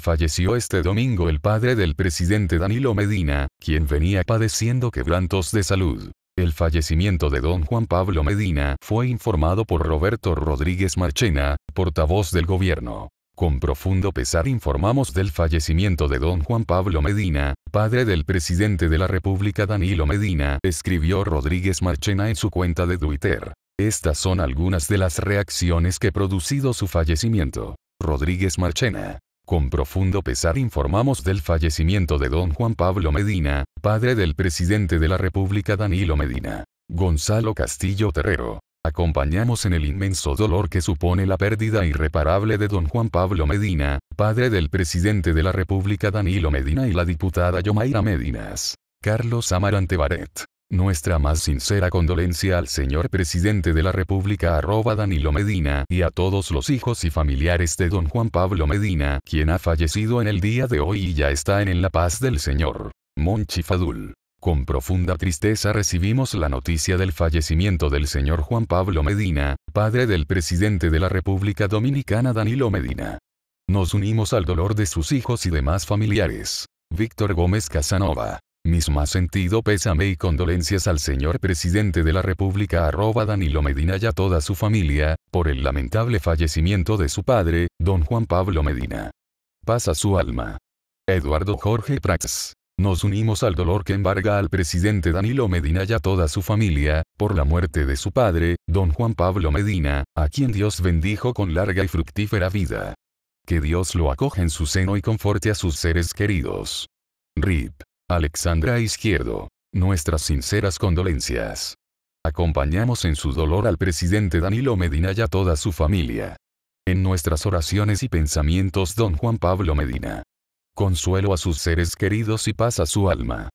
Falleció este domingo el padre del presidente Danilo Medina, quien venía padeciendo quebrantos de salud. El fallecimiento de don Juan Pablo Medina fue informado por Roberto Rodríguez Marchena, portavoz del gobierno. Con profundo pesar informamos del fallecimiento de don Juan Pablo Medina, padre del presidente de la República Danilo Medina, escribió Rodríguez Marchena en su cuenta de Twitter. Estas son algunas de las reacciones que producido su fallecimiento. Rodríguez Marchena. Con profundo pesar informamos del fallecimiento de don Juan Pablo Medina, padre del presidente de la República Danilo Medina. Gonzalo Castillo Terrero acompañamos en el inmenso dolor que supone la pérdida irreparable de don Juan Pablo Medina, padre del presidente de la República Danilo Medina y la diputada Yomaira Medinas. Carlos Amarante Baret. Nuestra más sincera condolencia al señor presidente de la República arroba Danilo Medina y a todos los hijos y familiares de don Juan Pablo Medina, quien ha fallecido en el día de hoy y ya está en la paz del señor. Monchi Fadul. Con profunda tristeza recibimos la noticia del fallecimiento del señor Juan Pablo Medina, padre del presidente de la República Dominicana Danilo Medina. Nos unimos al dolor de sus hijos y demás familiares. Víctor Gómez Casanova. Mis más sentido pésame y condolencias al señor presidente de la República arroba Danilo Medina y a toda su familia, por el lamentable fallecimiento de su padre, don Juan Pablo Medina. Pasa su alma. Eduardo Jorge Prax. Nos unimos al dolor que embarga al presidente Danilo Medina y a toda su familia, por la muerte de su padre, don Juan Pablo Medina, a quien Dios bendijo con larga y fructífera vida. Que Dios lo acoja en su seno y conforte a sus seres queridos. RIP. Alexandra Izquierdo. Nuestras sinceras condolencias. Acompañamos en su dolor al presidente Danilo Medina y a toda su familia. En nuestras oraciones y pensamientos don Juan Pablo Medina consuelo a sus seres queridos y paz a su alma.